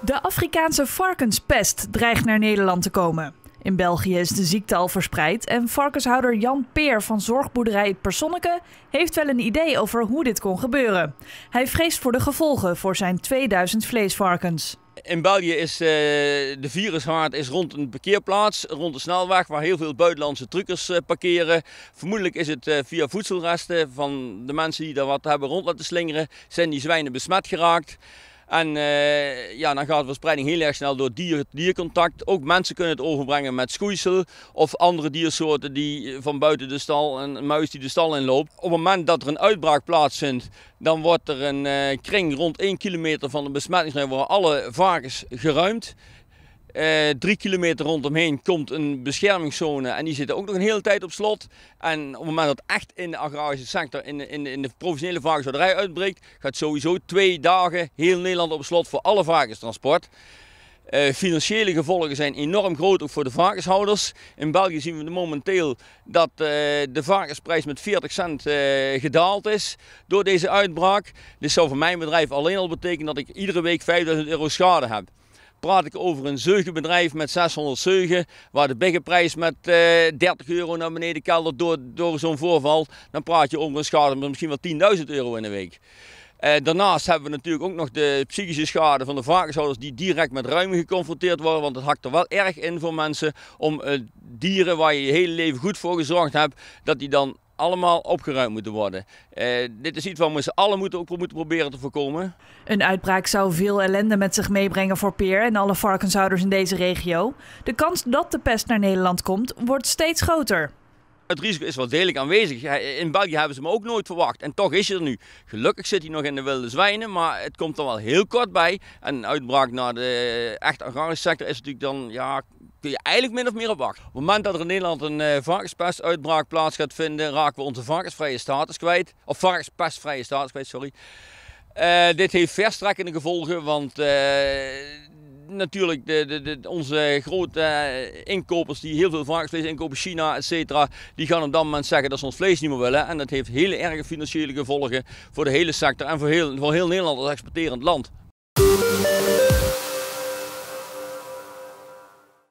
De Afrikaanse varkenspest dreigt naar Nederland te komen. In België is de ziekte al verspreid en varkenshouder Jan Peer van zorgboerderij Het Personneke heeft wel een idee over hoe dit kon gebeuren. Hij vreest voor de gevolgen voor zijn 2000 vleesvarkens. In België is eh, de virushaard is rond een parkeerplaats, rond de snelweg waar heel veel buitenlandse truckers eh, parkeren. Vermoedelijk is het eh, via voedselresten van de mensen die daar wat hebben rond laten slingeren, zijn die zwijnen besmet geraakt. En eh, ja, dan gaat de verspreiding heel erg snel door dier-diercontact. Ook mensen kunnen het overbrengen met schoeisel of andere diersoorten die van buiten de stal, een muis die de stal inloopt. Op het moment dat er een uitbraak plaatsvindt, dan wordt er een eh, kring rond 1 kilometer van de besmettingslijn waar alle varkens geruimd. Eh, drie kilometer rondomheen komt een beschermingszone en die zitten ook nog een hele tijd op slot. En op het moment dat echt in de agrarische sector, in, in, in de professionele varkenshouderij uitbreekt, gaat sowieso twee dagen heel Nederland op slot voor alle varkenstransport. Eh, financiële gevolgen zijn enorm groot, ook voor de varkenshouders. In België zien we momenteel dat eh, de varkensprijs met 40 cent gedaald is door deze uitbraak. Dit zou voor mijn bedrijf alleen al betekenen dat ik iedere week 5000 euro schade heb praat ik over een zeugenbedrijf met 600 zeugen, waar de biggenprijs met 30 eh, euro naar beneden keldert door, door zo'n voorval. Dan praat je over een schade van misschien wel 10.000 euro in een week. Eh, daarnaast hebben we natuurlijk ook nog de psychische schade van de varkenshouders die direct met ruimen geconfronteerd worden. Want het hakt er wel erg in voor mensen om eh, dieren waar je je hele leven goed voor gezorgd hebt, dat die dan allemaal opgeruimd moeten worden. Eh, dit is iets wat we z'n allen moeten, ook moeten proberen te voorkomen. Een uitbraak zou veel ellende met zich meebrengen voor Peer en alle varkenshouders in deze regio. De kans dat de pest naar Nederland komt, wordt steeds groter. Het risico is wel degelijk aanwezig. In België hebben ze hem ook nooit verwacht. En toch is hij er nu. Gelukkig zit hij nog in de wilde zwijnen, maar het komt er wel heel kort bij. En een uitbraak naar de eh, echt agrarische sector is natuurlijk dan ja, kun je eigenlijk min of meer op wacht. Op het moment dat er in Nederland een uh, varkenspestuitbraak plaats gaat vinden, raken we onze varkensvrije status kwijt. Of varkenspestvrije status kwijt, sorry. Eh, dit heeft verstrekkende gevolgen, want eh, natuurlijk de, de, de, onze grote inkopers die heel veel varkensvlees inkopen, China, etc. Die gaan op dat moment zeggen dat ze ons vlees niet meer willen. En dat heeft hele erge financiële gevolgen voor de hele sector en voor heel, voor heel Nederland als exporterend land.